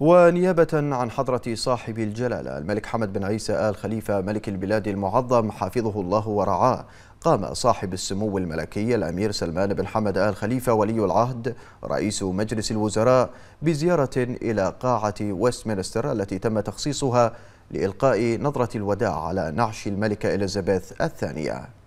ونيابة عن حضرة صاحب الجلالة الملك حمد بن عيسى آل خليفة ملك البلاد المعظم حفظه الله ورعاه قام صاحب السمو الملكي الأمير سلمان بن حمد آل خليفة ولي العهد رئيس مجلس الوزراء بزيارة إلى قاعة ويستمنستر التي تم تخصيصها لإلقاء نظرة الوداع على نعش الملكة إليزابيث الثانية